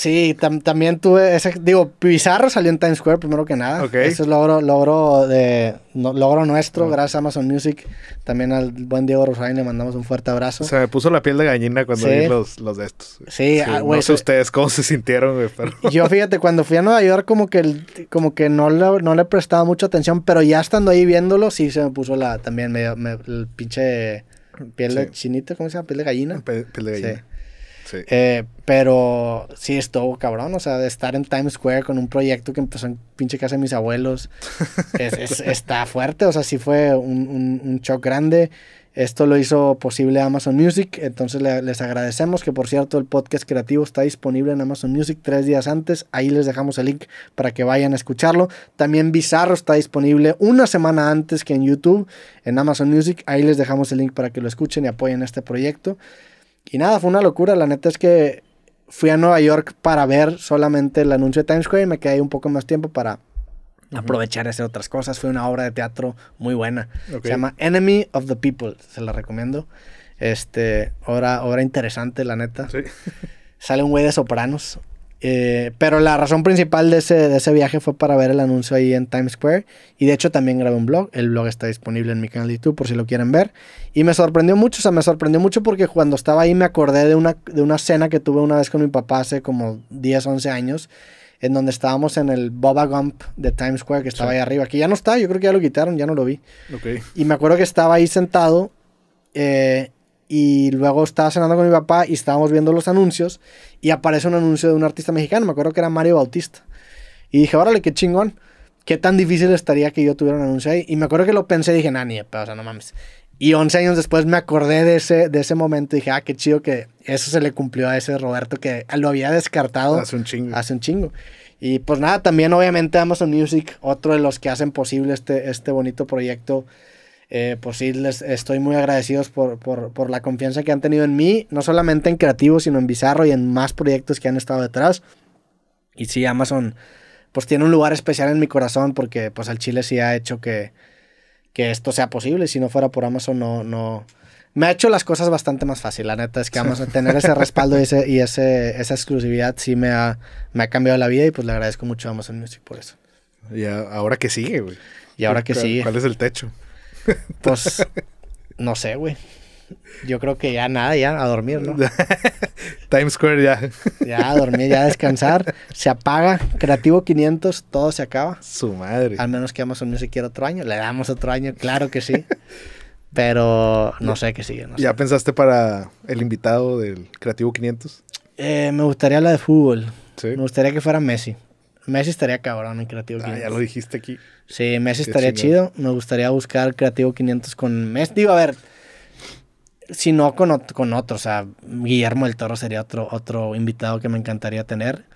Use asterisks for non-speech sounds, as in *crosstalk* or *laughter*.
Sí, también tuve ese, digo, Pizarro salió en Times Square primero que nada. Okay. Ese es logro, logro de logro nuestro, gracias a Amazon Music. También al buen Diego Rosarín le mandamos un fuerte abrazo. Se me puso la piel de gallina cuando vi los, los de estos. Sí, ah, güey. sé ustedes cómo se sintieron, pero... *laughs* Yo fíjate, cuando fui a Nueva York, como que como que no le, no le prestaba mucha atención, pero ya estando ahí viéndolo, sí se me puso la también me, el pinche piel de chinita, ¿cómo se llama? Piel de gallina. Piel de gallina. Eh, pero sí estuvo cabrón, o sea, de estar en Times Square con un proyecto que empezó en pinche casa mis abuelos, *laughs* está fuerte, o sea, sí fue un, un, shock grande. Esto lo hizo posible Amazon Music, entonces les agradecemos que por cierto el podcast creativo está disponible en Amazon Music tres días antes, ahí les dejamos el link para que vayan a escucharlo. También Bizarro está disponible una semana antes que en YouTube, en Amazon Music, ahí les dejamos el link para que lo escuchen y apoyen este proyecto. Y nada, fue una locura. La neta es que fui a Nueva York para ver solamente el anuncio de Times Square y me quedé un poco más tiempo para aprovechar y hacer otras cosas. Fue una obra de teatro muy buena. Se llama Enemy of the People, se la recomiendo. Este, obra, obra interesante, la neta. Sale un güey de sopranos eh, pero la razón principal de ese, de ese, viaje fue para ver el anuncio ahí en Times Square. Y de hecho también grabé un blog. El blog está disponible en mi canal de YouTube por si lo quieren ver. Y me sorprendió mucho, o sea, me sorprendió mucho porque cuando estaba ahí me acordé de una, de una cena que tuve una vez con mi papá hace como 10, 11 años. En donde estábamos en el Boba Gump de Times Square que estaba ahí arriba. Que ya no está, yo creo que ya lo quitaron, ya no lo vi. Y me acuerdo que estaba ahí sentado. Eh, y luego estaba cenando con mi papá y estábamos viendo los anuncios y aparece un anuncio de un artista mexicano, me acuerdo que era Mario Bautista. Y dije, órale, qué chingón, qué tan difícil estaría que yo tuviera un anuncio ahí. Y me acuerdo que lo pensé y dije, nah, ni pero, o sea, no mames. Y 11 años después me acordé de ese, de ese momento y dije, ah, qué chido que eso se le cumplió a ese Roberto que lo había descartado. Hace un chingo. Hace un chingo. Y pues nada, también obviamente Amazon Music, otro de los que hacen posible este, este bonito proyecto eh, pues sí, les estoy muy agradecidos por, por, por, la confianza que han tenido en mí, no solamente en creativo, sino en Bizarro y en más proyectos que han estado detrás. Y sí, Amazon, pues tiene un lugar especial en mi corazón porque pues al Chile sí ha hecho que, que esto sea posible. Si no fuera por Amazon, no, no, me ha hecho las cosas bastante más fácil. La neta es que Amazon tener ese respaldo y, ese, y ese, esa exclusividad sí me ha, me ha cambiado la vida y pues le agradezco mucho a Amazon Music por eso. Y ahora que sigue, güey. Y ahora que sigue. ¿Cuál es el techo? *laughs* Pues no sé, güey. Yo creo que ya nada, ya a dormir, ¿no? *laughs* Times Square ya. Ya a dormir, ya a descansar. Se apaga. Creativo 500, todo se acaba. Su madre. Al menos que Amazon Music quiera otro año. Le damos otro año, claro que sí. Pero no sé qué sigue. No ¿Ya pensaste para el invitado del Creativo 500? Eh, me gustaría la de fútbol. Me gustaría que fuera Messi. Messi estaría cabrón en Creativo 500. Ah, ya lo dijiste aquí. Sí, Messi estaría chido. Me gustaría buscar Creativo 500 con Messi. Digo, a ver, si no con, con otro, o sea, Guillermo del Toro sería otro, otro invitado que me encantaría tener.